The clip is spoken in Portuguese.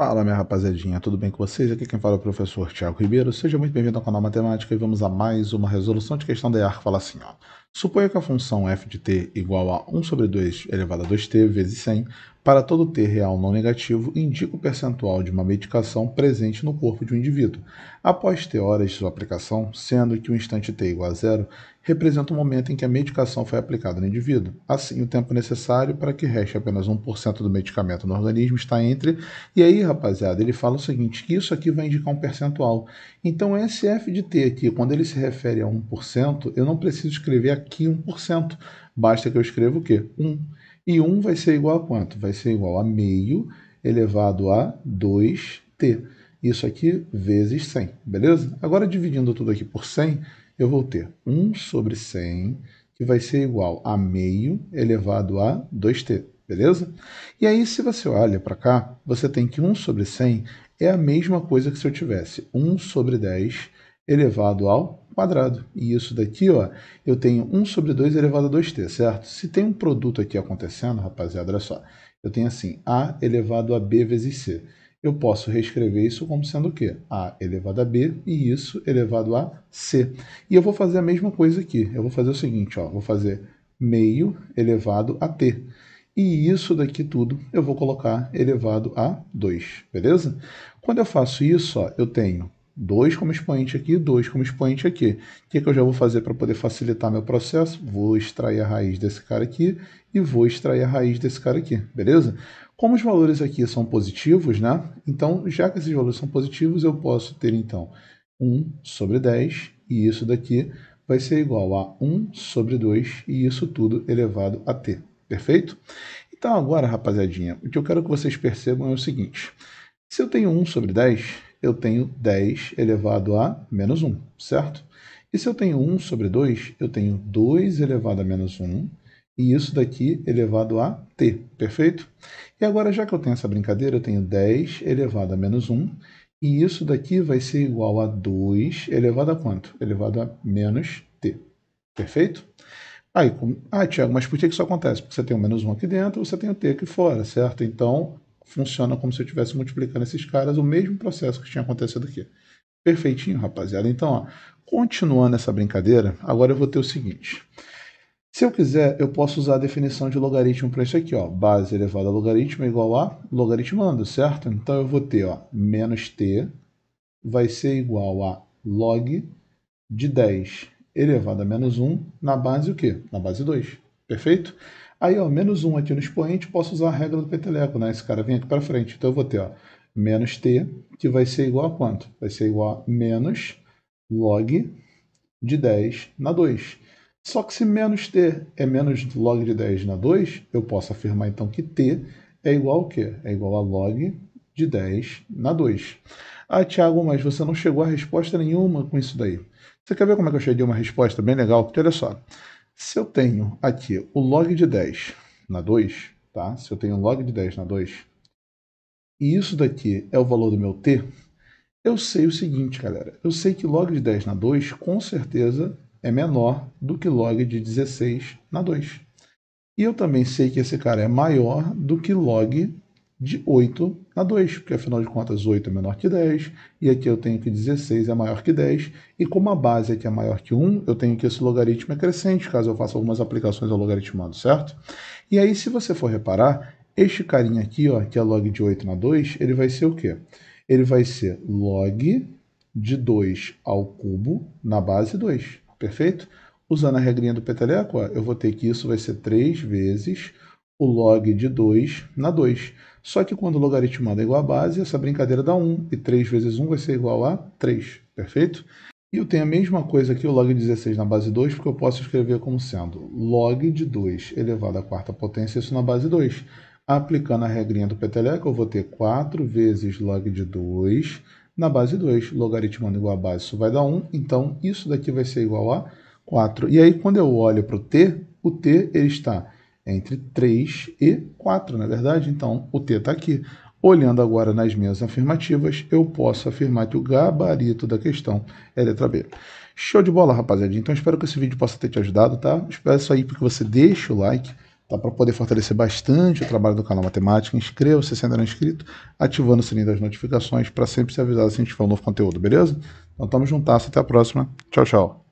Fala, minha rapaziadinha, tudo bem com vocês? Aqui quem fala é o professor Tiago Ribeiro. Seja muito bem-vindo ao canal Matemática e vamos a mais uma resolução de questão da EAR fala assim, ó. Suponha que a função f de t igual a 1 sobre 2 elevado a 2t vezes 100 para todo t real não negativo indica o percentual de uma medicação presente no corpo de um indivíduo, após t horas de sua aplicação, sendo que o instante t igual a zero representa o momento em que a medicação foi aplicada no indivíduo. Assim, o tempo necessário para que reste apenas 1% do medicamento no organismo está entre... E aí, rapaziada, ele fala o seguinte, que isso aqui vai indicar um percentual. Então, esse f de t aqui, quando ele se refere a 1%, eu não preciso escrever a aqui 1%. Basta que eu escreva o quê? 1. E 1 vai ser igual a quanto? Vai ser igual a meio elevado a 2t. Isso aqui vezes 100, beleza? Agora, dividindo tudo aqui por 100, eu vou ter 1 sobre 100, que vai ser igual a meio elevado a 2t, beleza? E aí, se você olha para cá, você tem que 1 sobre 100 é a mesma coisa que se eu tivesse 1 sobre 10 elevado ao quadrado. E isso daqui, ó, eu tenho 1 sobre 2 elevado a 2t, certo? Se tem um produto aqui acontecendo, rapaziada, olha só. Eu tenho assim, a elevado a b vezes c. Eu posso reescrever isso como sendo o quê? a elevado a b e isso elevado a c. E eu vou fazer a mesma coisa aqui. Eu vou fazer o seguinte, ó, vou fazer meio elevado a t. E isso daqui tudo eu vou colocar elevado a 2, beleza? Quando eu faço isso, ó, eu tenho 2 como expoente aqui, 2 como expoente aqui. O que, que eu já vou fazer para poder facilitar meu processo? Vou extrair a raiz desse cara aqui e vou extrair a raiz desse cara aqui, beleza? Como os valores aqui são positivos, né? Então, já que esses valores são positivos, eu posso ter, então, 1 sobre 10, e isso daqui vai ser igual a 1 sobre 2, e isso tudo elevado a t, perfeito? Então, agora, rapaziadinha, o que eu quero que vocês percebam é o seguinte. Se eu tenho 1 sobre 10, eu tenho 10 elevado a menos 1, certo? E se eu tenho 1 sobre 2, eu tenho 2 elevado a menos 1, e isso daqui elevado a t, perfeito? E agora, já que eu tenho essa brincadeira, eu tenho 10 elevado a menos 1, e isso daqui vai ser igual a 2 elevado a quanto? Elevado a menos t, perfeito? Aí, ah, Tiago, mas por que isso acontece? Porque você tem o menos 1 aqui dentro, você tem o t aqui fora, certo? Então, funciona como se eu estivesse multiplicando esses caras, o mesmo processo que tinha acontecido aqui. Perfeitinho, rapaziada. Então, ó, continuando essa brincadeira, agora eu vou ter o seguinte. Se eu quiser, eu posso usar a definição de logaritmo para isso aqui, ó. Base elevada a logaritmo é igual a logaritmando, certo? Então eu vou ter, ó, menos t vai ser igual a log de 10 elevado a menos 1 na base o quê? Na base 2, perfeito? Aí, ó, menos 1 aqui no expoente, posso usar a regra do peteleco, né? Esse cara vem aqui para frente. Então eu vou ter, ó, menos t, que vai ser igual a quanto? Vai ser igual a menos log de 10 na 2. Só que se menos t é menos log de 10 na 2, eu posso afirmar então que t é igual a quê? É igual a log de 10 na 2. Ah, Tiago, mas você não chegou a resposta nenhuma com isso daí. Você quer ver como é que eu cheguei a uma resposta bem legal? Porque olha só, se eu tenho aqui o log de 10 na 2, tá? Se eu tenho o log de 10 na 2, e isso daqui é o valor do meu t, eu sei o seguinte, galera. Eu sei que log de 10 na 2, com certeza, é menor do que log de 16 na 2. E eu também sei que esse cara é maior do que log de 8 a 2, porque afinal de contas 8 é menor que 10, e aqui eu tenho que 16 é maior que 10, e como a base aqui é maior que 1, eu tenho que esse logaritmo é crescente, caso eu faça algumas aplicações ao logaritmado, certo? E aí, se você for reparar, este carinha aqui, ó, que é log de 8 na 2, ele vai ser o quê? Ele vai ser log de 2 ao cubo na base 2, perfeito? Usando a regrinha do peteleco, ó, eu vou ter que isso vai ser 3 vezes o log de 2 na 2. Só que quando o logaritmado é igual a base, essa brincadeira dá 1, e 3 vezes 1 vai ser igual a 3, perfeito? E eu tenho a mesma coisa aqui, o log de 16 na base 2, porque eu posso escrever como sendo log de 2 elevado à quarta potência, isso na base 2. Aplicando a regrinha do peteleco, eu vou ter 4 vezes log de 2 na base 2. Logaritmando igual a base, isso vai dar 1, então isso daqui vai ser igual a 4. E aí, quando eu olho para o t, o t ele está entre 3 e 4, na é verdade? Então, o T está aqui. Olhando agora nas minhas afirmativas, eu posso afirmar que o gabarito da questão é letra B. Show de bola, rapaziada. Então, espero que esse vídeo possa ter te ajudado, tá? Espero isso aí porque você deixa o like, tá? Para poder fortalecer bastante o trabalho do canal Matemática. Inscreva-se se ainda não é inscrito, ativando o sininho das notificações para sempre ser avisado se a gente for um novo conteúdo, beleza? Então, tamo juntas, até a próxima. Tchau, tchau.